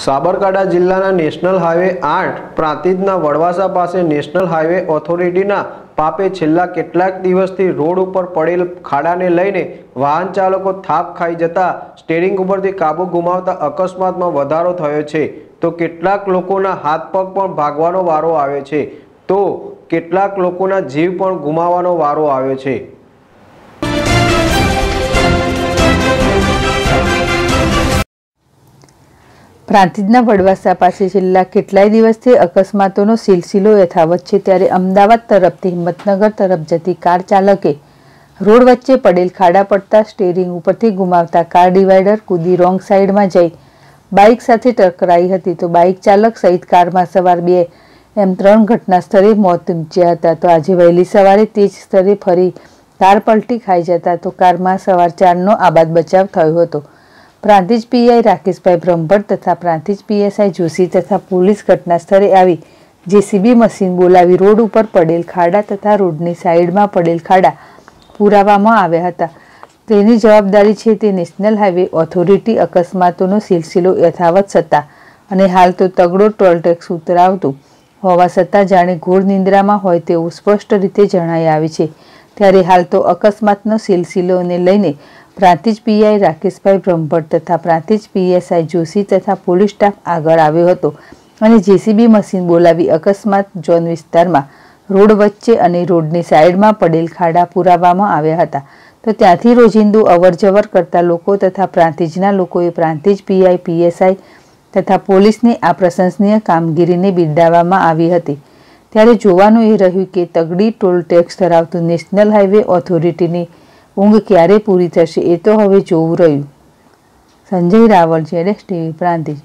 સાબરકાંઠા જિલ્લાના national highway આઠ પ્રાંતિજના વડવાસા પાસે નેશનલ હાઈવે ઓથોરિટીના પાપે છેલ્લા કેટલાક દિવસથી રોડ ઉપર પડેલ ખાડાને લઈને વાહન ચાલકો થાપ ખાઈ જતા સ્ટેરિંગ ઉપરથી કાબુ ગુમાવતા અકસ્માતમાં વધારો થયો છે તો કેટલાક લોકોના હાથ પગ પણ ભાગવાનો વારો આવે છે તો કેટલાક લોકોના જીવ પણ ગુમાવવાનો વારો આવ્યો છે પ્રાંતિજના વડવાસા પાસે છેલ્લા કેટલાય દિવસથી અકસ્માતોનો સિલસિલો યથાવત છે ત્યારે અમદાવાદ તરફથી હિંમતનગર તરફ જતી કાર ચાલકે રોડ વચ્ચે પડેલ ખાડા પડતા સ્ટેરિંગ ઉપરથી ગુમાવતા કાર ડિવાઈડર કૂદી રોંગ સાઈડમાં જઈ બાઇક સાથે ટકરાઈ હતી તો બાઇક ચાલક સહિત કારમાં સવાર બે એમ ત્રણ ઘટના સ્થળે મોત નીપજ્યા હતા તો આજે વહેલી સવારે તે જ સ્થળે ફરી કાર પલટી ખાઈ જતા તો કારમાં સવાર ચારનો આબાદ બચાવ થયો હતો પ્રાંતિજ પીઆઈ રાકેશભાઈ બ્રહ્મભટ્ટ તથા પ્રાંતિજ પીએસઆઈ જોશી તથા પોલીસ ઘટના સ્થળે આવી જેસીબી મશીન બોલાવી રોડ ઉપર પડેલ ખાડા તથા રોડની સાઈડમાં પડેલ ખાડા પુરાવામાં આવ્યા હતા તેની જવાબદારી છે તે નેશનલ હાઈવે ઓથોરિટી અકસ્માતોનો સિલસિલો યથાવત છતાં અને હાલ તો તગડો ટોલ ટેક્સ ઉતરાવતું હોવા છતાં જાણે ઘોર નિંદ્રામાં હોય તેવું સ્પષ્ટ રીતે જણાઈ આવે છે ત્યારે હાલ તો અકસ્માતનો સિલસિલોને લઈને પ્રાંતિજ પીઆઈ રાકેશભાઈ બ્રહ્મભટ્ટ તથા પ્રાંતિજ પીએસઆઈ જોશી તથા પોલીસ સ્ટાફ આગળ આવ્યો હતો અને જેસીબી મશીન બોલાવી અકસ્માત ઝોન વિસ્તારમાં રોડ વચ્ચે અને રોડની સાઈડમાં પડેલ ખાડા પુરાવવામાં આવ્યા હતા તો ત્યાંથી રોજિંદુ અવરજવર કરતા લોકો તથા પ્રાંતિજના લોકોએ પ્રાંતિજ પીઆઈ પીએસઆઈ તથા પોલીસની આ પ્રશંસનીય કામગીરીને બિરદાવવામાં આવી હતી ત્યારે જોવાનું એ રહ્યું કે તગડી ટોલ ટેક્સ ધરાવતું નેશનલ હાઈવે ઓથોરિટીની ઊંઘ ક્યારે પૂરી થશે એ તો હવે જોવું રહ્યું સંજય રાવળ જેડેશ ટીવી પ્રાંતિજ